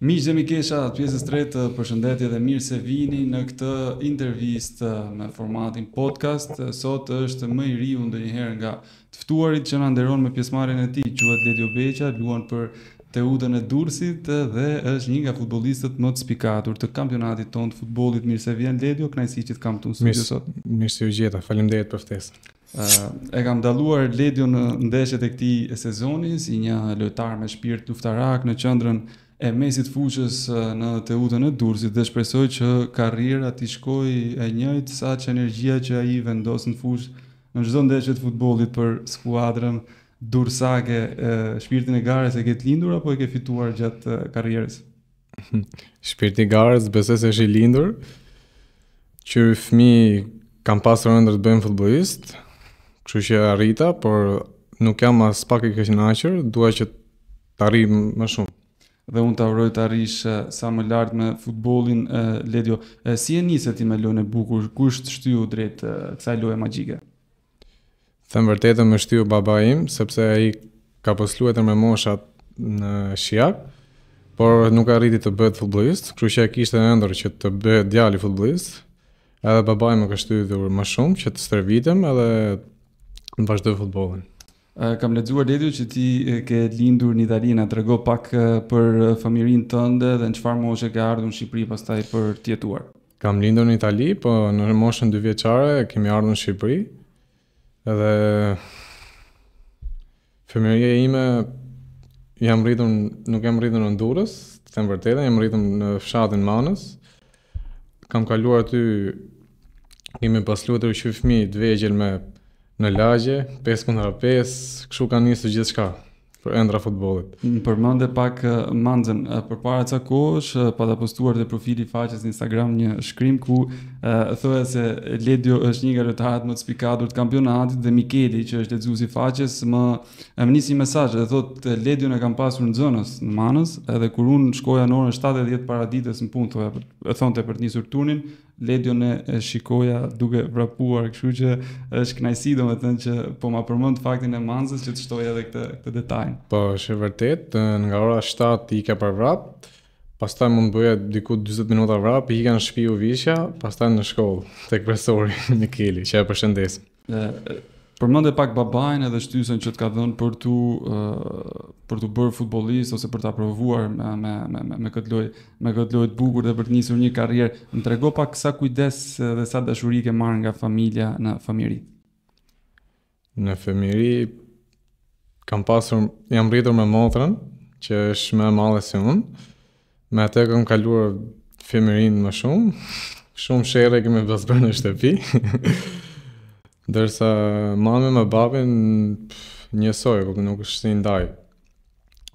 Miqë dhe Mikesha, të pjesës të për përshëndetje dhe mirë se vini në këtë intervjist me formatin podcast. Sot është më i riu ndë njëherë nga tëftuarit që në nderon me pjesmarin e ti, quatë Ledio Beqa, luan për të udën e dursit dhe është një nga futbolistët më të spikatur të kampionatit tonë të futbolit. Mirë se vjen Ledio, knajsi që të kam të në studio sot. Mirë se u gjitha, falim dhejët për ftesë. Uh, e kam daluar Ledio në ndeshet e këti e si një lojtar me shpirt luftarak në qëndrën e mesit fuqës në utën e dursit dhe shpresoj që karriera t'i shkojë e njëjtë që energjia që ai vendos në fushë në çdo ndeshje të futbollit për skuadrën e, shpirtin e garës e ke lindur apo e ke fituar gjatë karrierës? Shpirti i garës besoj se është i lindur. Që fëmi kam pasur ndër të bëjmë futbolist, kështu që arrita, por nuk jam as pak i kënaqur, dua që të arrij më shumë dhe unë të avroj të arish sa më lartë me futbolin, e, Ledjo. E, si e njësë ti me lojnë e bukur, kusht shtyu drejtë kësaj loje magjike? Thëmë vërtetë me shtyu baba im, sepse i ka poslu e me moshat në shiak, por nuk arriti të bëhet futbolist, kërë që e kishtë e ndërë që të bëhet djali futbolist, edhe babaj më ka shtyu dhe më shumë që të stërvitem edhe në vazhdoj futbolin kam lexuar dedu që ti ke lindur në Itali, na trego pak për familjen tënde dhe në çfarë moshe ke ardhur në Shqipëri pastaj për të jetuar. Kam lindur në Itali, po në moshën 2 vjeçare kemi ardhur në Shqipëri. Edhe familja ime jam rritur, nuk jam rritur në Durrës, të them vërtetë, jam rritur në fshatin Manës. Kam kaluar aty kemi pasluar të rishu fëmijë të me në lagje, 5 më 5, këshu ka njësë gjithë shka për endra futbolit. Në përmënde pak uh, manzën, uh, për para të kosh, pa të postuar dhe profili faqes në Instagram një shkrim ku thua se Ledio është një nga lojtarët më të spikatur të kampionatit dhe Mikeli që është lexuesi i faqes më më nisi mesazh dhe thotë Ledio e kam pasur në zonës në Manës edhe kur unë shkoja në orën 7:10 para ditës në punë thonte për të nisur turnin Ledio e shikoja duke vrapuar kështu që është kënaqësi domethënë që po ma përmend faktin e Manzës që të shtoja edhe këtë këtë detaj. Po është vërtet nga ora 7 i ka parë vrap. Pastaj mund bëja diku 40 minuta vrap, i kanë shtëpi u vishja, pastaj në shkollë tek profesori Nikeli, që e përshëndes. Ë përmend e pak babain edhe shtysën që të ka dhënë për tu për tu bërë futbollist ose për ta provuar me me me me këtë lloj me këtë lloj të bukur dhe për të nisur një karrierë. Më trego pak sa kujdes dhe sa dashuri ke marr nga familja në fëmijëri. Në fëmijëri kam pasur jam rritur me motrën që është më e madhe se unë. Me atë kam kaluar femërin më shumë, shumë shere kemi pas bërë në shtëpi. Dërsa mame me babin njësoj, po nuk është si ndaj.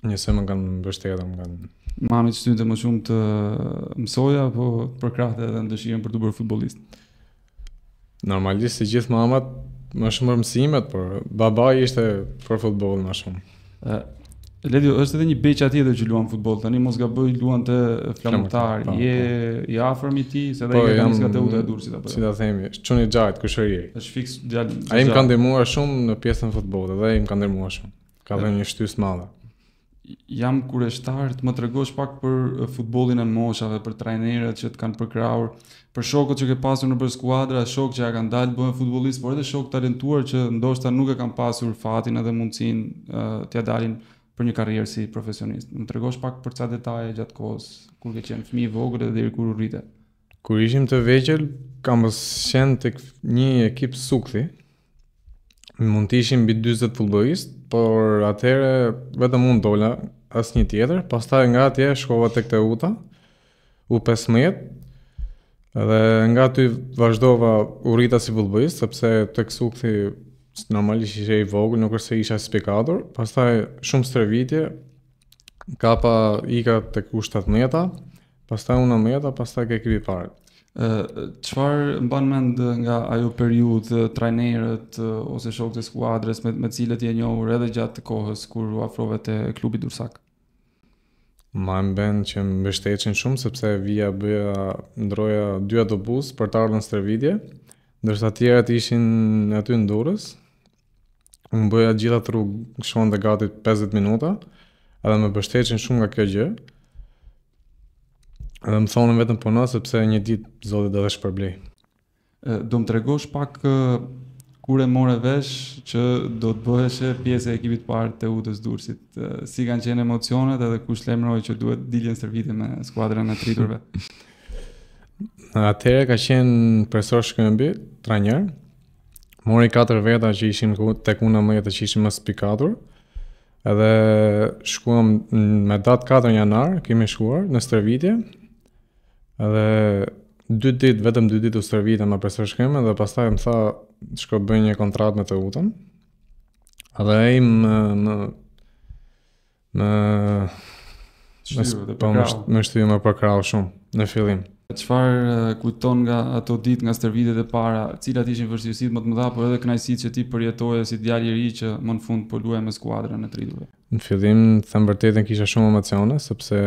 Njësoj më kanë bështetë, më kanë... Mami që të një të më shumë të mësoja, po për krahët edhe në dëshirën për të bërë futbolistë? Normalisht, si gjithë mamat, më shumë për mësimet, por baba ishte për futbol më shumë. Levi është edhe një beq aty edhe që luan futboll tani mos gaboj luan te flamtar je po, po. i afërm i ti se edhe ai nis nga te udhë e Durrësit apo jo? si ta themi çon i xhajt kushëri është fiks djal ai më ka ndihmuar shumë në pjesën futbolli dhe ai më ka ndihmuar shumë ka dhënë një shtys të madh jam kureshtar të më tregosh pak për futbollin e moshave për trajnerët që të kanë përkrahur për shokët që ke pasur në skuadra shok që ja kanë dalë bën futbollist por edhe shok talentuar që ndoshta nuk e kanë pasur fatin edhe mundsinë të ja dalin për një karrierë si profesionist. Më tregosh pak për ca detaje gjatë kohës kur ke qenë fëmijë i vogël dhe deri kur u rritë. Kur ishim të vegjël, kam qenë tek një ekip sukthi. Mund të ishim mbi 40 futbollist, por atëherë vetëm unë dola as një tjetër, pastaj nga atje shkova tek Teuta u 15 dhe nga ty vazhdova u rrita si futbollist sepse tek sukthi normalisht ishe i vogël, nuk është se isha spektator. Pastaj shumë stre kapa ika tek u 17-ta, pastaj 19-ta, pastaj ke ekipi parë. Qëfar çfarë mban mend nga ajo periudhë trajnerët ose shokët e skuadrës me me cilët je njohur edhe gjatë kohës kur u afrove te klubi Dursak? Ma më bënd që më shumë, sepse vija bëja ndroja dy autobus për të ardhën së tërvidje, ndërsa tjera të ishin në aty në durës, Më bëja gjitha të rrugë shonë dhe gati 50 minuta, edhe me bështeqin shumë nga kjo gjë. Edhe më thonë vetëm po nësë, sepse një ditë zotit dhe dhe shpërblej. Do më tregosh pak kur e more vesh që do të bëheshe pjesë e ekipit parë të utës dursit. Si kanë qenë emocionet edhe kush lemroj që duhet diljen servite me skuadrën e triturve? Atere ka qenë profesor shkëmbi, njerë mori 4 veta që ishin ku, të kuna më jetë që ishin më spikatur, edhe shkuam me datë 4 janar, kemi shkuar në stërvitje, edhe dy ditë, vetëm dy ditë u stërvitje me përse shkime, dhe pas taj më tha, shko bëj një kontrat me të utëm edhe e në... në... më, më, më, më, po më, më, më, më, Qëfar kujton nga ato ditë nga stërvitet e para, cilat ishin vërstësit më të mëdha, por edhe knajësit që ti përjetoje si djali ri që më në fund po luaj me skuadra në triduve? Në fillim, thëmë vërtetën kisha shumë emocione, sepse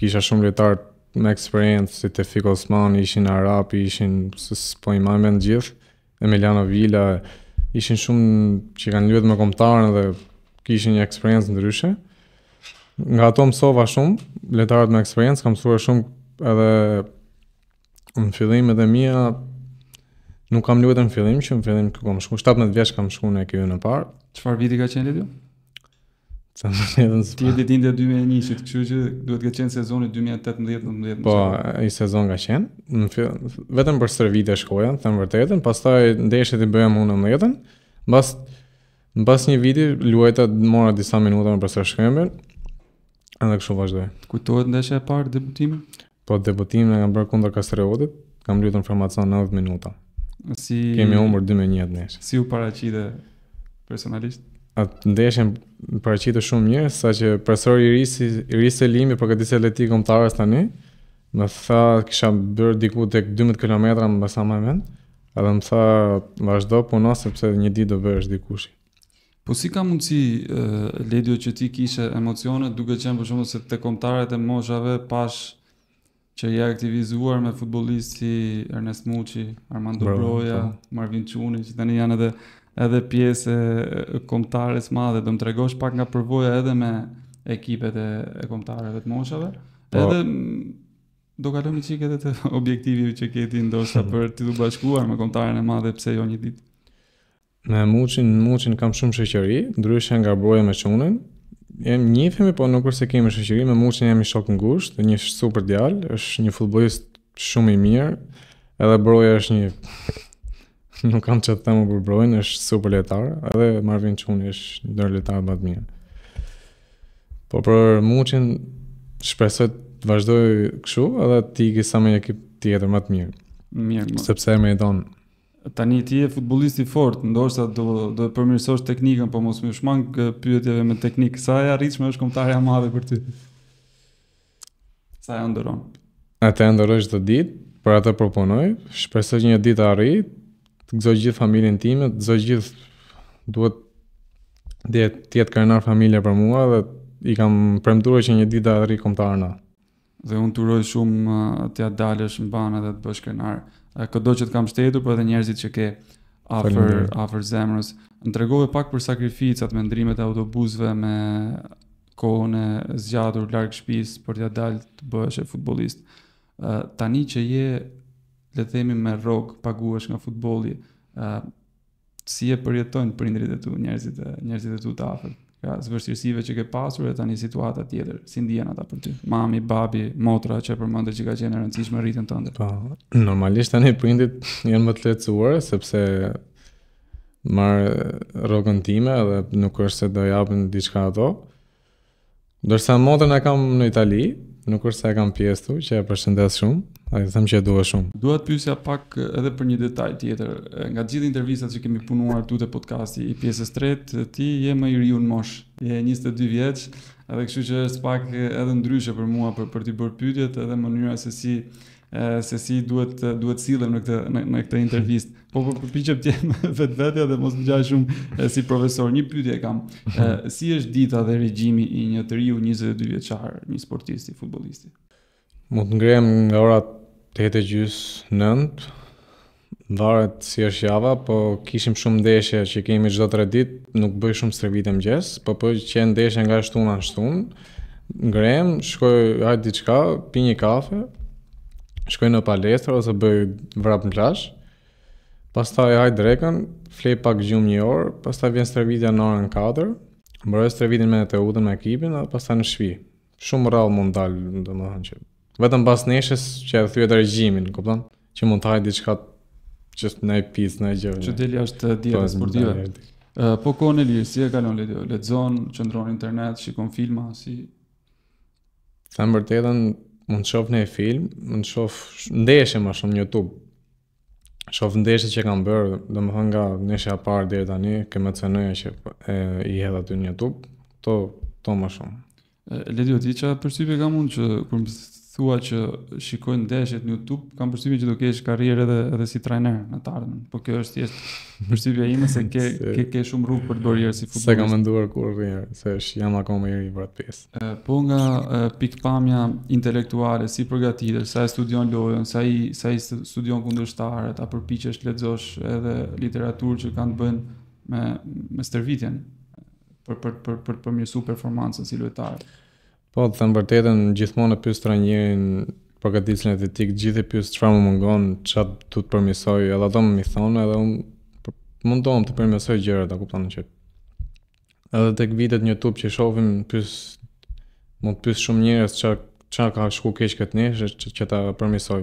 kisha shumë rjetarë me eksperiencë, si të Fik Osman, ishin Arap, ishin, së po në gjithë, Emiliano Villa, ishin shumë që kanë luet me komptarën dhe kishin një eksperiencë ndryshe. Nga ato mësova shumë, letarët me eksperiencë, kam shumë edhe në fillim edhe mia nuk kam luajtur në fillim, që në fillim ku kam shkuar 17 vjeç kam shkuar në EKU në par. Çfarë viti ka qenë ti? Sa më thënë se ti je ditë 2001 kështu që duhet të qenë sezoni 2018-19. Po, ai sezon ka qenë. Në fillim vetëm për stërvitje shkoja, them vërtetën, pastaj ndeshjet i bëjam unë në 10-ën. Mbas mbas një viti luajta mora disa minuta me përsëri shkëmbën. Edhe kështu vazhdoi. Kujtohet ndeshja e parë debutimi? Po debutimin e kam bërë kundër Kastreotit, kam luajtur në formacion 90 minuta. Si kemi humbur 2-1 nesër. Si u paraqite personalisht? Atë ndeshën paraqitet shumë mirë, saqë profesori i Risi, Limi Risi për po këtë ditë atletike tani, më tha kisha bër diku tek 12 kilometra më sa më vend, edhe më tha vazhdo puno sepse një ditë do bësh dikush. Po si ka mundësi eh, ledio që ti kishe emocionet duke qenë për shumë se të komtarët e moshave pash që i aktivizuar me futbolist si Ernest Muqi, Armando Bravo, Broja, Marvin Çuni, që tani janë edhe, edhe pjesë komptares madhe, do më tregosh pak nga përvoja edhe me ekipet e, e komptareve të moshave, po. edhe do kalojmë i qik edhe të objektivi që keti ndosha për të bashkuar me komptaren e madhe pse jo një ditë. Me Muçin, Muçin kam shumë shoqëri, ndryshe nga Broja me Qunin, një njifemi, po nuk kurse kemi shëqëri, me mu jemi shok në gusht, një super djalë, është një futbolist shumë i mirë, edhe broja është një... nuk kam që të temu për brojnë, është super letarë, edhe Marvin Çuni është ndër letarë të mirë. Po për muqin, shpresoj të vazhdoj këshu, edhe ti i gisa me një ekip tjetër më të mirë. Mirë, mirë. Sepse me i donë. Tani ti je futbollist i fort, ndoshta do do të përmirësosh teknikën, po mos më shmang pyetjeve me teknik. Sa e arritshme është shkomtarja e madhe për ty? Sa e ndëron? A të ndërrosh çdo ditë për atë proponoj, shpresoj që një ditë të arrij, të gëzoj gjithë familjen time, të gëzoj gjithë duhet dhe ti atë familja për mua dhe i kam premtuar që një ditë do të arrij Dhe unë uroj shumë të ja dalësh mban dhe të bësh krenar këdo që të kam shtetur, po edhe njerëzit që ke afër afër zemrës. Më pak për sakrificat me ndrimet e autobusëve me kohën e zgjatur larg shtëpisë për t'ia dalë të bëhesh futbollist. tani që je le të themi me rrok paguash nga futbolli, si e përjetojnë prindrit e tu, njerëzit e njerëzit e tu të afërt? ka ja, që ke pasur e tani situata tjetër si ndjen ata për ty mami babi motra që përmendet që ka qenë e rëndësishme rritën tënde po normalisht tani prindit janë më të lehtësuar sepse marr rrogën time edhe nuk është se do japin diçka ato ndërsa motrën e kam në Itali nuk është se e kam pjesëtu që e përshëndes shumë A e thëmë që e duhe shumë. Duhet pysja pak edhe për një detaj tjetër. Nga gjithë intervjisa që kemi punuar të të podcasti i pjesës tret, ti je më i riu mosh. Je 22 vjeç, edhe kështu që është pak edhe ndryshe për mua për, për t'i bërë pytjet edhe më njëra se si, se si duhet, duhet sillem në këtë, në, në këtë intervjist. Po për për për për për për për shumë si profesor. Një për kam. Si është për për për për për për për për për për për Mund të ngrem nga ora 830 gjys 9 varet si është java, po kishim shumë ndeshje që kemi çdo tre ditë, nuk bëj shumë stërvitje mëngjes, po po që ndeshja nga shtuna në shtunë. Ngrem, shkoj haj diçka, pi një kafe. Shkoj në palestër ose bëj vrap në plazh. Pastaj haj drekën, flej pak gjumë një orë, pastaj vjen stërvitja në orën 4. Mbaroj stërvitjen me Teutën me ekipin, pastaj në shtëpi. Shumë rrallë mund dal, domethënë që vetëm pas neshës që e thyet regjimin, kupton? Që mund të haj diçka që në pizë, në gjë. Që deli është diete e sportive. po, po kone li, si e kalon lidio? Ledzon, qëndron internet, shikon filma, si... Ta më bërtetën, mund të shofë në film, mund të shofë ndeshe ma shumë në Youtube. Shofë ndeshe që kam bërë, dhe më thënë nga neshe a parë dhe tani, këmë të senoja që e, i hedha të në Youtube, to, to ma shumë. Ledio, ti që përsypje ka mund që kërë thua që shikojnë ndeshjet në YouTube, kam përshtypjen që do kesh karrierë edhe edhe si trajner në të ardhmen, por kjo është thjesht përshtypja ime se ke ke ke shumë rrugë për të bërë si futbollist. Sa kam menduar kur rrinë, se është jam akoma i ri për atë pjesë. Po nga pikpamja intelektuale, si përgatitesh, sa e studion lojën, sa i sa i studion kundërshtarët, a përpiqesh të lexosh edhe literaturë që kanë të bëjnë me me stërvitjen për për për për të përmirësuar performancën si lojtar. Po, të thëmë vërtetën, gjithmonë e pysë të rënjërin për po këtë ditë në të tikë, gjithë e pysë që fa më mëngon, që atë të të përmisoj, edhe ato më mi thonë, edhe unë mund të të përmisoj gjërë, të kuptanë që. Edhe të vitet një tupë që shofim, pysë, mund të pysë shumë njërës që, që ka shku kesh këtë njështë, që, që të përmisoj.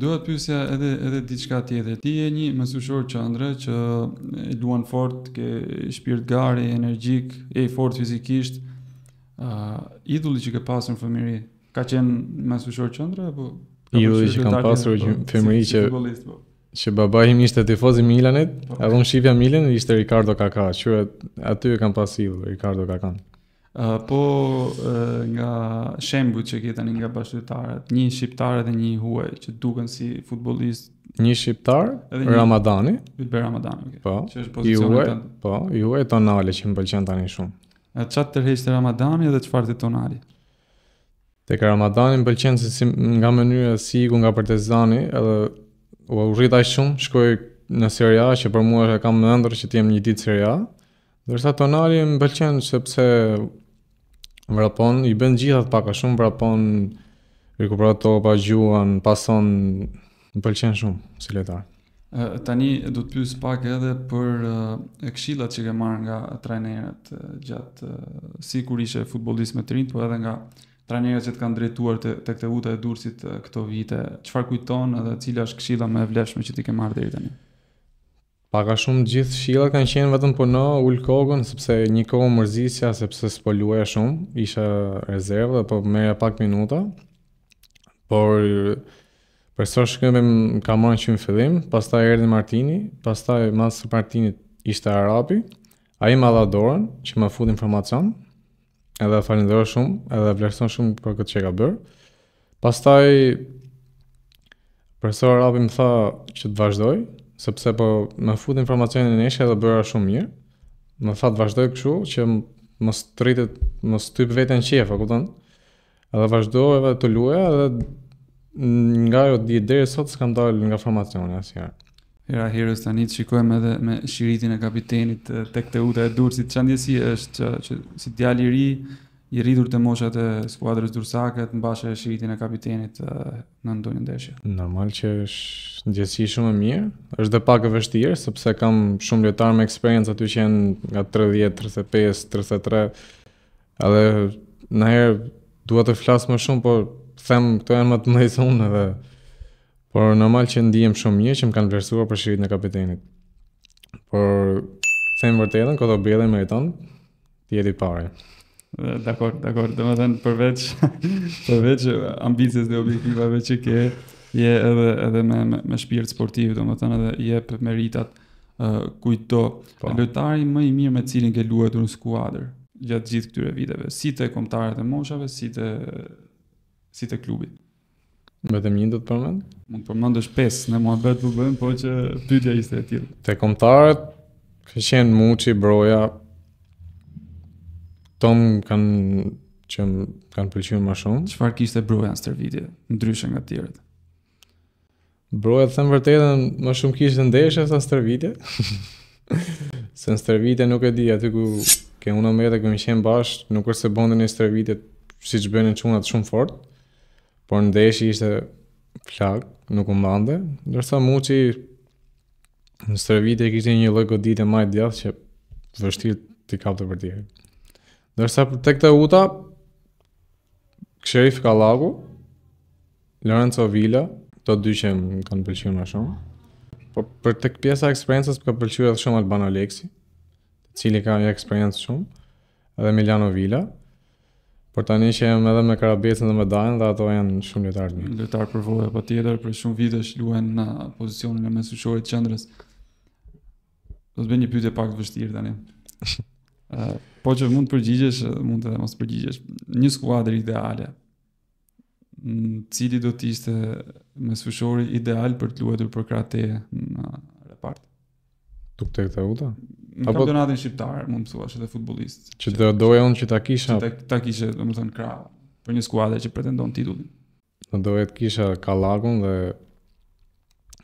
Duhet pyesja edhe edhe diçka tjetër. Ti je një mësueshor qendre që e duan fort, ke shpirt gari, energjik, e fort fizikisht, uh, idulli që ke pasur në fëmijëri ka qenë me sushor qendra apo ju që, që pasur po, në fëmijëri që po. që baba im ishte tifoz i Milanit, po, edhe unë shifja Milan dhe ishte Ricardo Kaka, që aty e kam pasur Ricardo Kaka. Uh, po uh, nga shembujt që ke nga bashkëtarët, një shqiptar dhe një huaj që duken si futbollist, një shqiptar, një... Ramadani, Ramadani. Okay. Po, që është pozicioni Po, i huaj Tonale që më pëlqen tani shumë. E qatë tërheqë të Ramadani dhe qëfar të tonari? Të ka Ramadani më pëlqenë se si nga mënyrë e si iku nga partizani edhe u rritaj shumë, shkoj në Syria që për mua kam më ndërë që t'jem një ditë Syria. Dërsa tonari më pëlqenë sepse vrapon, i bënë gjithat paka shumë, vrapon rekuperat pa gjuan, pason, më pëlqenë shumë si letarë tani do të pyes pak edhe për e këshillat që ke marrë nga trajnerët gjatë si kur ishe futbollist me trinj, por edhe nga trajnerët që të kanë drejtuar te tek te uta e Durrësit këto vite. Çfarë kujton edhe cila është këshilla më e vlefshme që ti ke marrë deri tani? Paka shumë gjithë shila kanë qenë vetëm për në ullë kogën, sepse një kohë mërzisja, sepse s'po luaja shumë, isha rezervë dhe po mërja pak minuta, por Për sot shkëmbim ka marrë që në fillim, pastaj erdhi Martini, pastaj mas së Martinit ishte Arapi, ai më dha dorën që më fut informacion. Edhe falenderoj shumë, edhe vlerëson shumë për këtë që ka bër. Pastaj profesor Arapi më tha që të vazhdoj, sepse po më fut informacionin e nesër dhe bëra shumë mirë. Më tha të vazhdoj kështu që mos të rritet, mos të hyj veten qiej, e kupton? Edhe vazhdoj edhe të luaj edhe nga ajo ditë deri sot s'kam dalë nga formacioni asnjë. Era Heroes tani shikojmë edhe me shiritin e kapitenit tek Teuta e Durrësit. Çfarë ndjesi është që, që si djali i ri i rritur të moshat e skuadrës durrësake të mbashë shiritin e kapitenit në ndonjë ndeshje. Normal që është ndjesi shumë e mirë. Është dhe pak e vështirë sepse kam shumë lojtarë me eksperiencë aty që janë nga 30, 35, 33. Edhe nëherë dua të flas më shumë, por të them këto janë më të mëdha se unë edhe por normal që ndihem shumë mirë që më kanë vlerësuar për shërbimin e kapitenit. Por them vërtetën, këto bëhen më tan pjeti parë. Dakor, dakor, do të them përveç përveç ambicies dhe objektivave që ke, je edhe edhe me me, me shpirt sportiv, do të them edhe jep meritat uh, kujto po. lojtari më i mirë me cilin ke luajtur në skuadër gjatë gjithë këtyre viteve, si të komtarët e moshave, si të si të klubit. Më dhe një do të përmend? Më të përmend është pes, ne mua bërë të bëjmë, po që pytja ishte e tjilë. Te komtarët, ka qenë muqi, broja, tom kanë që kanë pëlqyën ma shumë. Qëfar kishte broja në stërvitje, në dryshë nga tjërët? Broja të thëmë vërtetën, ma shumë kishte ndeshe sa stërvitje. se në stërvitje nuk e di, aty ku ke unë me dhe këmi qenë bashkë, nuk është se bëndë stërvitje si që bëndë në qunat shumë fortë. Por në ishte flak, nuk më bande, ndërsa Muçi në sërë vite një lëgë ditë e majtë djathë që vështir t'i kap të për tjerë. Ndërsa për të këta uta, Kësherif ka lagu, Lorenzo Villa, të dy që më kanë pëllqyru më shumë. Por për të pjesa eksperiencës, ka pëllqyru edhe shumë Albano Lexi, cili ka një eksperiencë shumë, edhe Milano Villa, Por tani që jam edhe me Karabecën dhe me Dajnë dhe ato janë shumë lojtarë të mirë. Lojtarë për vojë, pa tjetër, për shumë vite është luen në pozicionin e mesushorit qëndrës. Do të bëj një pyetje pak të vështirë tani. po që mund të përgjigjesh, mund të mos përgjigjesh. Një skuadër ideale. Në cili do të ishte ideal për të luajtur për Krate në repart? Tuk tek Teuta? në Apo... kampionatin shqiptar, mund të thuash edhe futbollist. Që do doja unë që ta kisha. Që ta kisha, domethënë kra për një skuadër që pretendon titullin. Do doja të kisha Kallakun dhe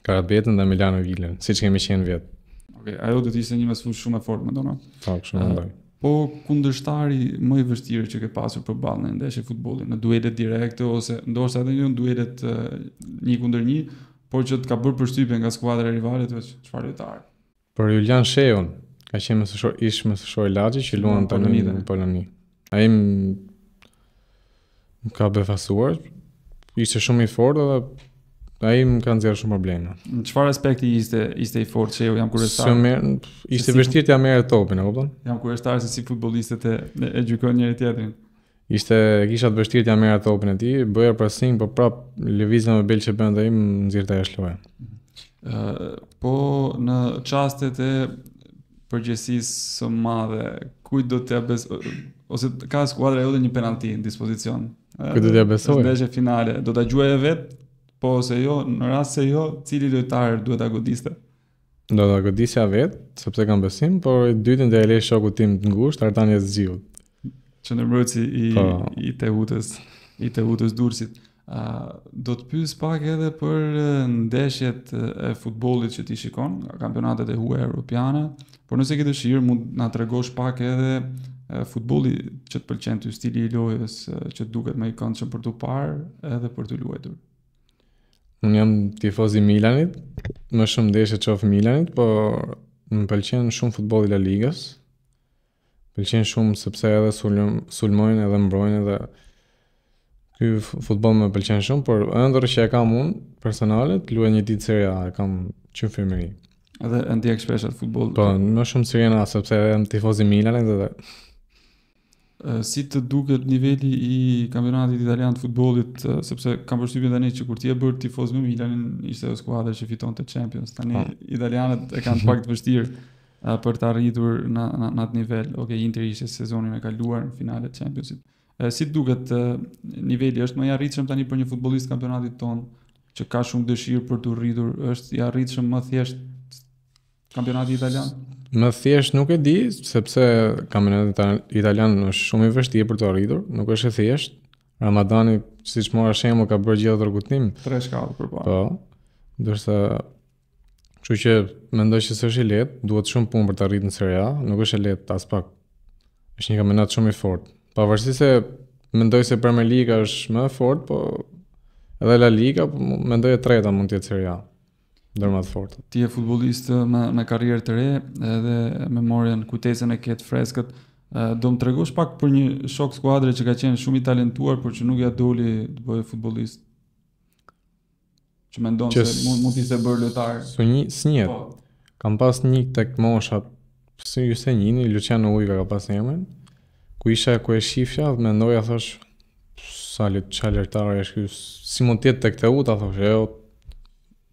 Karabetën dhe Milano Vilën, siç kemi qenë vjet. Okej, okay, ajo do të ishte një mesfush shumë e fortë, mendona. Tak, po, shumë e ndaj. Po kundërshtari më i vështirë që ke pasur përballë në ndeshje futbolli, në duele direkte ose ndoshta edhe jo një duele një kundër një, por që të ka bërë përshtypje nga skuadra rivale të çfarë lojtar. Për Julian Sheun, Ka qenë më së shoj, ish më së shoj lagi që luan në mm, Poloni. Në Poloni. A i më ka befasuar, ishte shumë i fort dhe a i më ka nëzirë shumë probleme. Në qëfar aspekti ishte, ishte i fort që jo jam kërështarë? merë, ishte si, vështirë të jam merë topin, e kuptan? Jam kërështarë se si futbolistët e, e, e gjykon njëri tjetërin. Ishte, kisha të vështirë të jam merë topin e ti, për prasim, po prap, levizën me bel që bëndë, a i më nëzirë të e shluaj. Uh, po në qastet e përgjësisë së madhe, kujt do t'ia besoj, ose ka skuadra e një penalti në dispozicion. Kujt do t'ja besoj? Në ndeshje finale, do t'a gjuaj e vetë, po ose jo, në rrasë se jo, cili lojtar duhet t'a godiste? Do t'a godisja vetë, sepse kam besim, por i dytën dhe e lej shokut tim të ngusht, artan e Që në mërëci i, pa. Po. i te hutës, i te hutës dursit. A, do të pys pak edhe për ndeshjet e futbolit që ti shikon, kampionatet e huaj europiane. Por nëse ke dëshirë, mund na tregosh pak edhe futbolli që të pëlqen ty, stili i lojës që duket më i këndshëm për tu parë edhe për tu luajtur. Unë jam tifoz i Milanit, më shumë ndeshje çof Milanit, po më pëlqen shumë futbolli La Ligës. Pëlqen shumë sepse edhe sulm sulmojnë edhe mbrojnë edhe ky futboll më pëlqen shumë, por ëndër që e kam unë personale, luaj një ditë Serie A, e kam qenë firmëri. Edhe e ndjek shpesh atë futboll. Po, më shumë se jena sepse jam tifoz i Milanit edhe. si të duket niveli i kampionatit italian të futbollit, sepse kam përshtypjen tani që kur ti e bër tifoz me Milanin, ishte ajo skuadra që fitonte Champions. Tani ha. Po. italianët e kanë pak të vështirë për të arritur në në atë nivel. Okej, okay, Inter ishte sezonin e kaluar në finale të Championsit. si të duket niveli është më i arritshëm tani për një futbollist kampionatit ton që ka shumë dëshirë për të rritur, është i arritshëm më thjesht kampionati italian? Më thjesht nuk e di, sepse kampionati italian është shumë i vështirë për të arritur, nuk është e thjesht. Ramadani, si që mora shemë, ka bërë gjithë të rëkutim. Tre shkallë për parë. Po, dërsa, që që me ndoj që së është i letë, duhet shumë punë për të arritë në sërja, nuk është e letë, as pak, është një kampionat shumë i fort. Pa vërsi se, me ndoj se Premier Liga është më fort, po, edhe La Liga, po, me ndoj e treta mund tjetë sërja ndër më të fortë. Ti je futbollist me me karrierë të re, edhe memorien kujtesën e ket freskët. Do më tregosh pak për një shok skuadre që ka qenë shumë i talentuar por që nuk ja doli të bëj futbollist. Që mendon se mund mund të ishte bërë lojtar. Së një Po. Kam pas një tek moshat, si ishte një Luciano Ujka ka pas emrin. Ku isha ku e shifja, mendoja thash, sa le çalertar është ky si mund të jetë tek Teuta thoshë, jo,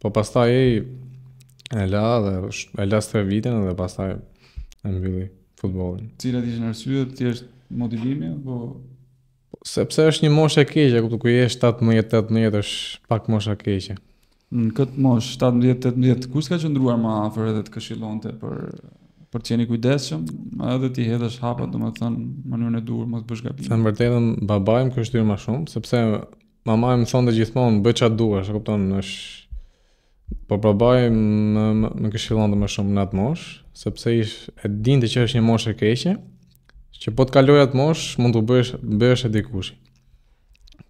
Po pastaj e e la dhe e la së vitin dhe pastaj e mbili futbolin. Cilat ishën arsyet, ti është motivimi apo po, sepse është një moshë e keqe, kuptoj ku je 17-18 është pak moshë e keqe. Në këtë moshë 17-18 kush ka qëndruar më afër edhe të këshillonte për për të qenë kujdesshëm, edhe ti hedhësh hapat, domethënë, në mënyrën e duhur mos bësh gabim. Në vërtetën babai më kështyr më shumë, sepse mamaja më thonte gjithmonë bëj çfarë duash, e kupton, është Po probaj më, më, më këshillon të më shumë në atë mosh, sepse ish, e din të që është një mosh e keqe, që po të kaloj atë mosh, mund të bësh, bësh e dikushi.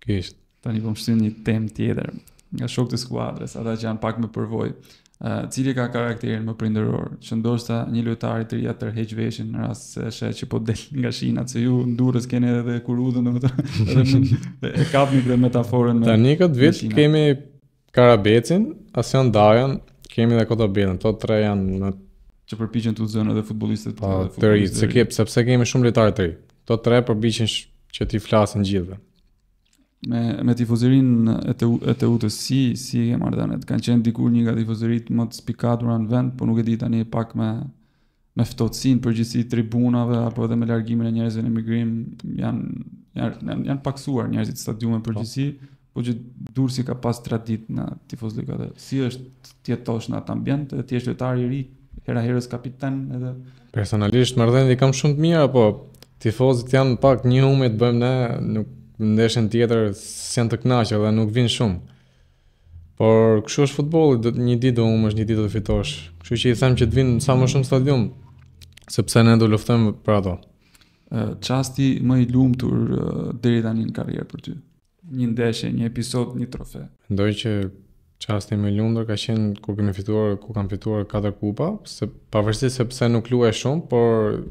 Kështë. Ta po një pëmë shtim një tem tjetër, nga shok të skuadrës, ata që janë pak më përvoj, uh, cili ka karakterin më prinderor, që ndoshta një lojtari të rria të rheqë veshin në rrasë se shë që po del nga shina se ju ndurës kene edhe kurudën, dhe, dhe, dhe, dhe, dhe, dhe, dhe, dhe, dhe, dhe, Karabecin, Asian Dajan, kemi edhe Kota Belen. Ato tre janë në që përpiqen të zënë edhe futbolistët pa po, të ri, se ke sepse kemi shumë lojtarë të ri. Ato tre përpiqen që ti flasin gjithve. Me me tifozirin e të e utës si si e kanë qenë dikur një nga tifozërit më të spikatur në vend, por nuk e di tani pak me me ftohtësin për gjithësi tribunave apo edhe me largimin e njerëzve në emigrim, janë janë janë paksuar njerëzit stadiumën po. për gjithësi, po që Durrësi ka pas tradit në Tifoz Liga dhe si është tjetosh në atë ambjent, ti është vetar i ri, hera herës kapitan edhe... Personalisht mërdhen i kam shumë të mira, po tifozit janë pak një humi të bëjmë ne, nuk ndeshen tjetër janë të knaqë dhe nuk vinë shumë. Por kështu është futbolli, do një ditë do humbesh, një ditë do fitosh. Kështu që i them që të vinë sa më shumë stadium, sepse ne do luftojmë për ato. çasti më i lumtur deri tani në karrierë për ty një ndeshje, një episod, një trofe. Mendoj që çasti më i lumtur ka qenë ku kemi fituar, ku kam fituar katër kupa, se pavarësisht se pse nuk luaj shumë, por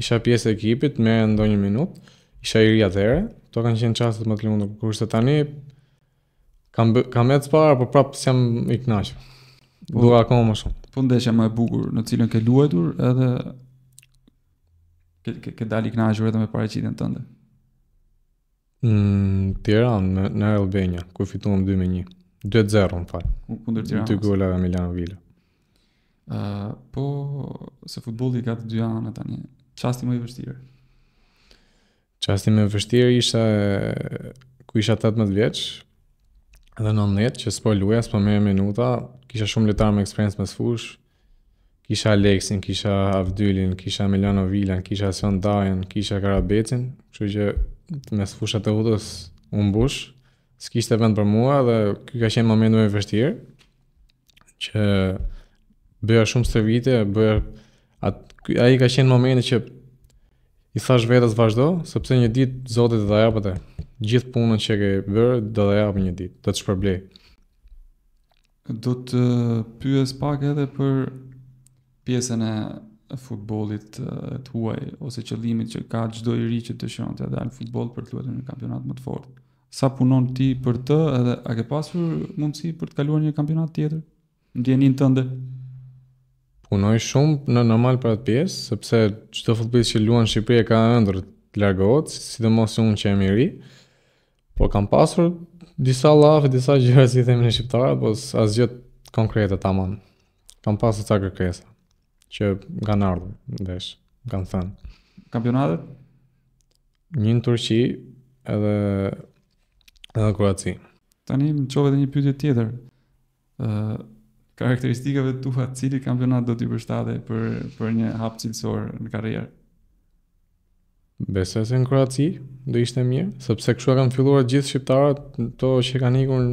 isha pjesë e ekipit me ndonjë minutë, isha i ri atëherë. Kto kanë qenë çastet më të lumtur, kurse tani kam bë, kam të para, por prapë jam i kënaqur. Po, Dua akoma më shumë. Po ndeshja më e bukur në cilën ke luajtur edhe ke ke, ke i kënaqur edhe me paraqitjen tënde. Mm, Tiran, në, në Albania, ku fituam 2-1. 2-0, në falë. Kundër Tiran. Dy gola dhe Milano Vila. Uh, po, se futbol ka të dy anë tani. Qasti më i vështirë? Qasti më i vështirë isha ku isha 18 vjeqë dhe në që s'po luja, s'po me minuta, kisha shumë letar me eksperiencë me s'fush, kisha Alexin, kisha Avdylin, kisha Milano Vilan, kisha Sjondajen, kisha Karabecin, që që mes fushat të udës unë bush, s'kishte vend për mua dhe kjo ka qenë momentu e vështirë, që bëja shumë së vite, bëja... Atë, a i ka qenë momentu që i thash vetës vazhdo, sëpse një ditë zotit dhe dhe japët gjithë punën që ke bërë, dhe dhe japë një ditë, dhe të shpërblej. Do të pyes pak edhe për pjesën e e futbolit të huaj ose qëllimit që ka çdo i ri që dëshiron të edhe në futboll për të luajtur një kampionat më të fortë. Sa punon ti për të edhe a ke pasur mundësi për të kaluar një kampionat tjetër? Ndjenin tënde? Punoj shumë në normal për atë pjesë, sepse çdo futbollist që luan në ka ndër të largohet, sidomos unë që jam i ri. Po kam pasur disa lafë, disa gjëra si themin në Shqiptarë, po konkrete tamam. Kam pasur ca kërkesa që nga në ardhën, ndesh, nga në thënë. Kampionatet? Një në Turqi edhe në Kroaci. Tani më qove dhe një pyetje tjetër. Uh, karakteristikave të tufa, cili kampionat do t'i përshtate për, për një hapë cilësor në karrierë? Besa se në Kroaci do ishte mirë, sepse kështu kanë filluar gjithë shqiptarët, to që kanë ikur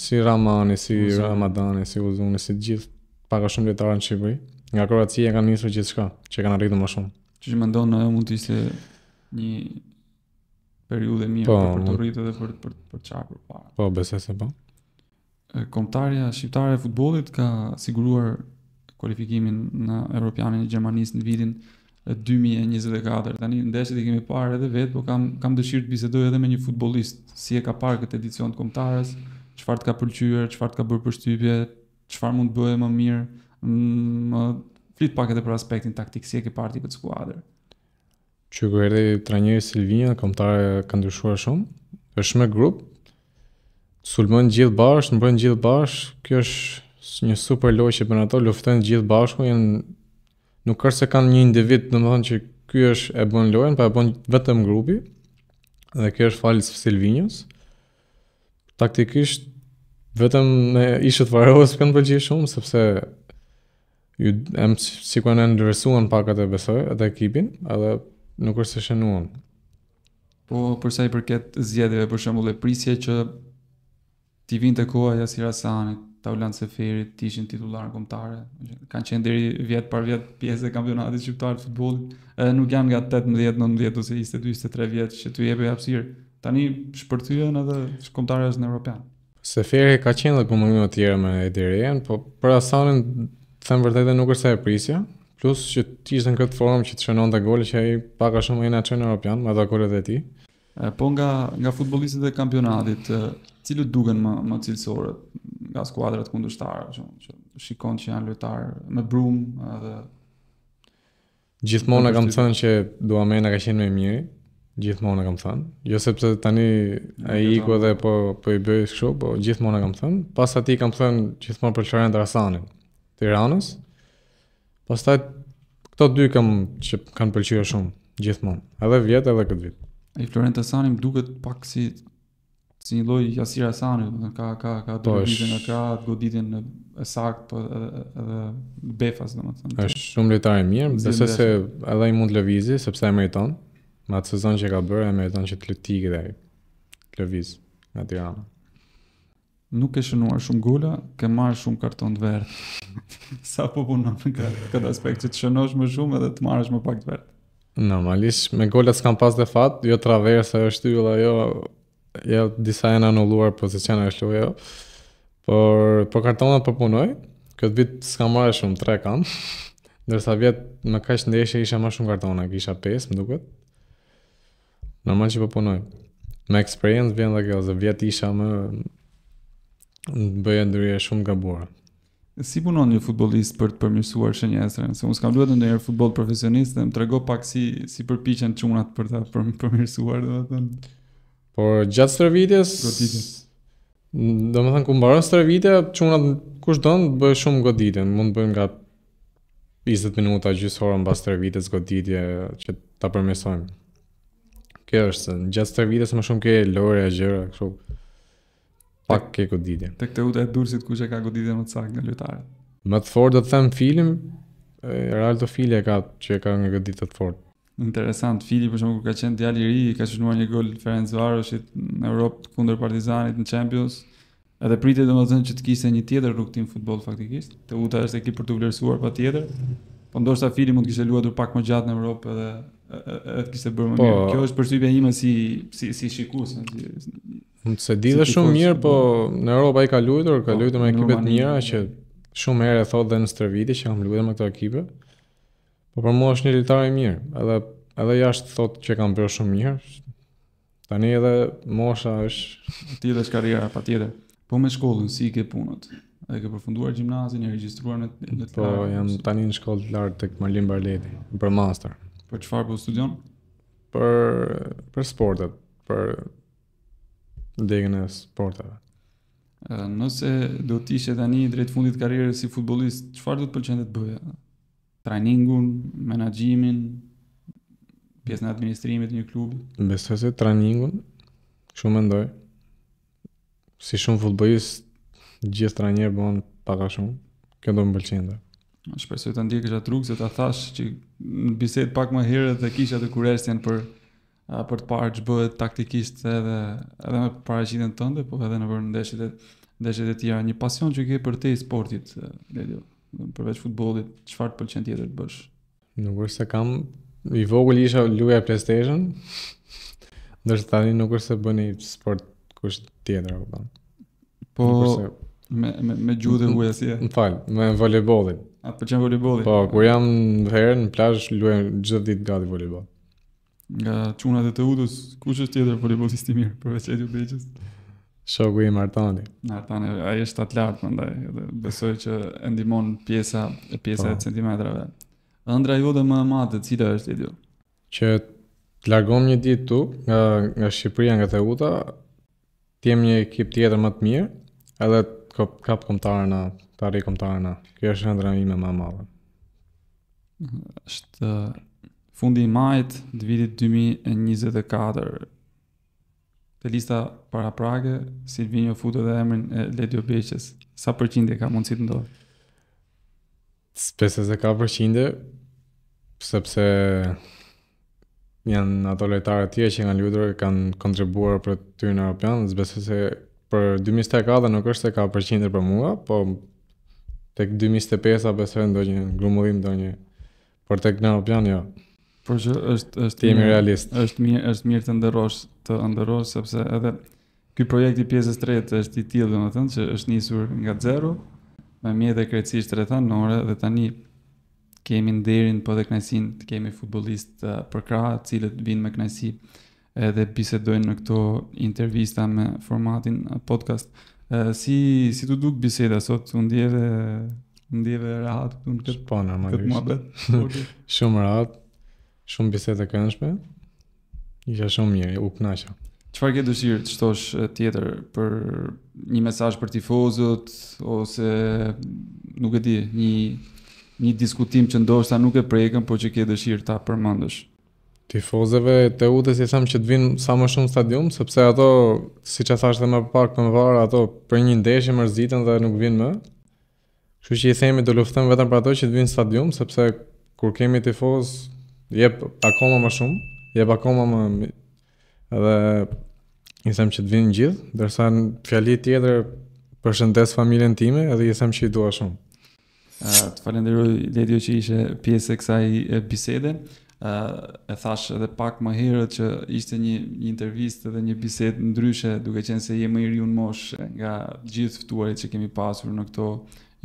si Ramani, si Ramadani, si Uzuni, si gjithë pak a shumë lojtarë në Shqipëri nga Kroacia kanë nisur gjithçka, që kanë arritur më shumë. Që që mendon ajo mund të ishte një periudhë mirë po, për, të rritur edhe për për për çapur Pa. Po, besoj se po. Komtarja shqiptare e futbollit ka siguruar kualifikimin në Europianin e Gjermanisë në vitin 2024. Tani ndeshjet i kemi parë edhe vetë, por kam kam dëshirë të bisedoj edhe me një futbollist, si e ka parë këtë edicion të komtares, çfarë të ka pëlqyer, çfarë të ka bërë përshtypje, çfarë mund të bëhej më mirë më flit pak edhe për aspektin taktik si e ke parti për skuadër. Që ku erdhi trajneri Silvinia, kombëtare ka ndryshuar shumë. Është më grup. Sulmojnë gjithë bashkë, mbrojnë gjithë bashkë. Kjo është një super lojë që bën ato, luftojnë gjithë bashkë, janë nuk është se kanë një individ, domethënë që ky është e bën lojën, pa e bën vetëm grupi. Dhe kjo është falës Silvinius. Taktikisht, vetëm me ishët varohës, për në shumë, sepse ju em si ku ndërsuan pak atë besoj atë ekipin, edhe nuk është se shënuan. Po për sa i përket zgjedhjeve për shembull e prisje që ti vinte koha Jasira Sanit, Taulan Seferit, ti ishin titullar kombëtare, kanë qenë deri vjet par vjet pjesë e kampionatit shqiptar të futbollit, nuk janë nga 18, 19 ose 22, 23 vjet që ty jepë hapësirë. Tani shpërthyen edhe kombëtarët në Europian. Seferi ka qenë dhe komunikime të tjera me Edirejen, po për Asanin them vërtetë nuk është e prisja, plus që ti ishte në këtë formë që të shënon të që ai paka shumë e në qënë Europian, me dhe kolet edhe ti. E, po nga, nga futbolistit dhe kampionatit, cilët duken më, më cilësore nga skuadrat kundushtarë, që, që shikon që janë lojtarë me brumë edhe... Gjithmonë e kam thënë që dua me në ka qenë me mirë, gjithmonë e kam thënë. Jo sepse tani e i ku edhe po, po i bëjë shku, po gjithmonë e kam thënë. Pas ati kam thënë gjithmonë për Shorend Rasanin, Tiranës. Pastaj këto dy kam që kanë pëlqyer shumë gjithmonë, edhe vjet edhe këtë vit. Ai Florent Asani më duket pak si si një lloj jasira Asani, do ka ka ka po, të vitin e ka goditjen e saktë po edhe, edhe befas domethënë. Është shumë lojtar i mirë, besoj se edhe i mund lëvizi sepse e meriton. Me atë sezon që ka bërë, e meriton që të lëtikë dhe lëviz nga Tirana nuk ke shënuar shumë gola, ke marrë shumë karton të verdh. Sa po punon në këtë, këtë aspekt që të shënosh më shumë edhe të marrësh më pak të verdh. Normalisht me gola s'kam pas dhe fat, jo traversa, jo shtyllë, jo jo disa janë anulluar pozicione ashtu jo. Por po por kartonat po punoj. Kët vit s'kam marrë shumë tre kam. Ndërsa vjet më kaq ndeshje isha më shumë kartona, kisha 5, më duket. Normal që po punoj. Me experience vjen dhe kjo, zë vjet isha më Bëjë ndërje shumë gabuar. Si punon një futbolist për të përmirësuar shenjë esrën? Se unë s'kam duhet në njërë futbol profesionist dhe më të rego pak si, si përpichen qunat për të për, përmirësuar dhe të... Por gjatë së vitës... Rotitës. Do më thënë, ku mbaron së vite, qunat kush në bëjë shumë goditën. Mund bëjmë nga 20 minuta gjysorën bas së vitës goditje që të përmirësojmë. Kjo është, në gjatë së më shumë ke lore e gjëra, kështu pak ke goditje. Tek te uta e Durrësit kush e ka goditje më të saktë nga lojtarët? Më të fortë do të them Filim, Ronaldo Fili e ka që e ka një goditje të fortë. Interesant, Fili për ku ka qenë djali i ri, ka shënuar një gol Ferenc Varoshit në Europë kundër Partizanit në Champions. Edhe pritet domosdën që të kishte një tjetër rrugtim futboll faktikisht. Teuta është ekip për të vlerësuar patjetër. Po ndoshta Fili mund të kishte luajtur pak më gjatë në Europë edhe të kishte bërë më po, mirë. Kjo është përshtypja ime si si si shikues, si, Se di dhe shumë mirë, po në Europa i ka luajtur, ka po, luajtur me ekipet mira që shumë herë e thotë dhe në Strevitit që kam luajtur me këto ekipe. Po për mua është një lojtar i mirë, edhe edhe jashtë thotë që kam bërë shumë mirë. Tani edhe mosha është ti dhe karriera patjetër. Po me shkollën si ke punët? Edhe ke përfunduar gjimnazin, e regjistruar në në Po jam tani në shkollë të lartë tek Marlin Barleti për master. Për çfarë po studion? Për për sportet, për ndegën e sportave. Nëse do të ishe tani drejt fundit karrierës si futbollist, çfarë do të pëlqente të bëje? Treningun, menaxhimin, pjesën e administrimit të një klubi? Besoj se treningun, kështu mendoj. Si shumë futbollist, gjithë trajner bën pak a shumë. Kjo do më pëlqente. Shpresoj të ndjekësh atë rrugë se ta thash që në bisedë pak më herët dhe kisha të kurrestjen për A për të parë bëhet taktikisht edhe edhe me të tënde, po edhe në ndeshjet e ndeshjet e tjera, një pasion që ke për te i sportit, Ledio, përveç futbollit, çfarë të pëlqen tjetër të bësh? Nuk është se kam i vogël isha luaja PlayStation. Ndërsa tani nuk është se bëni sport kush tjetër apo kam. Po me me me gjuhën huaj si. Më me voleybollin. A pëlqen voleybolli? Po, kur jam herë në plazh luajm çdo ditë gati voleybolli nga Qunat e Teutës, kush është tjetër voleybollist i mirë përveç Edi Beqës? Shoku i Martani. Martani, ai është atë lart prandaj, besoj që e ndihmon pjesa e pjesa e po. centimetrave. Ëndra jote më e madhe cila është Edi? Që të largom një ditë tu nga nga Shqipëria nga Teuta, të një ekip tjetër më të mirë, edhe të kap kontarën, të arrij kontarën. Kjo është ëndra ime më e madhe. Shtë fundi i majit të vitit 2024. Te lista para prake, si të dhe emrin e Ledio Beqes, sa përqindje ka mundësi të ndodhë? Spesës se ka përqindje, sepse janë ato lojtarë tje që nga ljudrë kanë kontribuar për ty në Europian, zbesë se për 2004 nuk është se ka përqindje për mua, po tek 2005 a besoj ndonjë grumullim ndonjë, por tek në Europian jo. Por që është është ti realist. Është mirë, është mirë të nderosh, të nderosh sepse edhe ky projekt i pjesës tretë është i tillë domethënë që është nisur nga zero me mjetë e krejtësisht të rethanore dhe tani kemi nderin, po dhe knajsin të kemi futbolist eh, për kraha cilët vinë me knajsi edhe bisedojnë në këto intervista me formatin eh, podcast. Eh, si, si të duk biseda sot, unë djeve, djeve rahat këtë të më abet. Shumë rahat, shumë biseda këndshme. Isha shumë mirë, u kënaqa. Çfarë ke dëshirë të shtosh tjetër për një mesazh për tifozët ose nuk e di, një një diskutim që ndoshta nuk e prekën, por që ke dëshirë ta përmendësh? Tifozëve të utës, i që të vinë sa më shumë stadium, sepse ato, si që thashtë dhe më pak më varë, ato për një ndeshë më rëzitën dhe nuk vinë më. Kështu që i themi të luftëm vetëm për ato që të vinë stadium, sepse kur kemi tifozë, jep akoma më shumë, jep akoma më edhe i them që të vinë gjithë, ndërsa në fjali tjetër përshëndes familjen time edhe i them që i dua shumë. Uh, të falenderoj Ledio që ishe pjesë e kësaj bisede. Uh, e thash edhe pak më herët që ishte një, një intervist edhe një bisedë ndryshe duke qenë se je më i rjun mosh nga gjithë ftuarit që kemi pasur në këto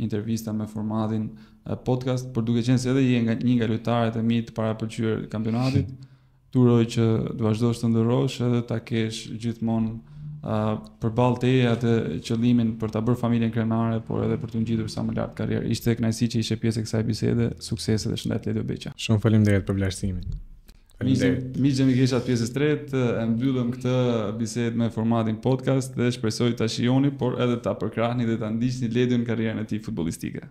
intervista me formatin podcast, por duke qenë se edhe je nga një nga lojtarët e mi të përqyrë kampionatit, turoj që të vazhdosh të ndërrosh edhe ta kesh gjithmonë uh, për balë të atë qëllimin për ta bërë familjen krenare, por edhe për të ngjitur sa më lart karierë. Ishte e knajsi që ishe pjesë e kësaj bisede, suksese dhe shëndet Ledo Beqa. Shumë falim dhe për vlerësimin. Mi që mi kesha të pjesës tretë, e mbyllëm këtë bisedë me formatin podcast dhe shpresoj të shioni, por edhe të apërkrahni dhe të ndishtë një ledion karierën e ti futbolistike.